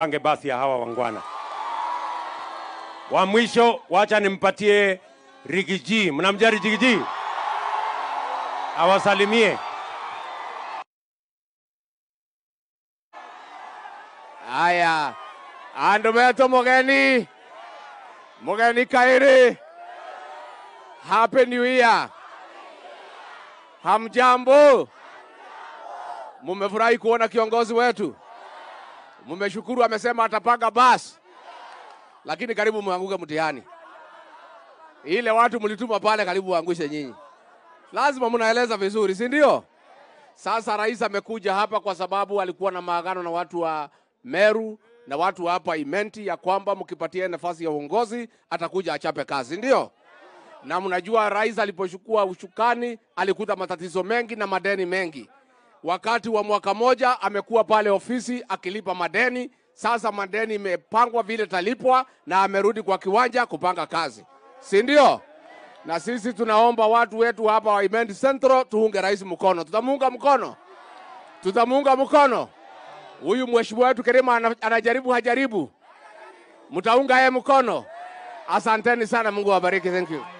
Pange basi ya hawa wangwana. Wa mwisho wacha nimpatie Rigiji. Mnamjua Rigiji? Awasalimie. Haya, andu betu mugeni mugeni kairi, happy new year. Hamjambo, mumefurahi kuona kiongozi wetu? Mmeshukuru amesema atapaga basi, lakini karibu mwanguke mtihani. Ile watu mlituma pale karibu waangushe nyinyi. Lazima mnaeleza vizuri, si ndio? Sasa rais amekuja hapa kwa sababu alikuwa na maagano na watu wa Meru na watu wa hapa Imenti ya kwamba mkipatia nafasi ya uongozi atakuja achape kazi, ndio? Na mnajua rais alipochukua ushukani alikuta matatizo mengi na madeni mengi wakati wa mwaka moja amekuwa pale ofisi akilipa madeni. Sasa madeni imepangwa vile talipwa na amerudi kwa kiwanja kupanga kazi, si ndio? Na sisi tunaomba watu wetu hapa wa Imendi Central tuunge rais mkono. Tutamuunga mkono, tutamuunga mkono. Huyu mheshimiwa wetu Kerima anajaribu hajaribu, mtaunga yeye mkono. Asanteni sana, Mungu awabariki. Thank you.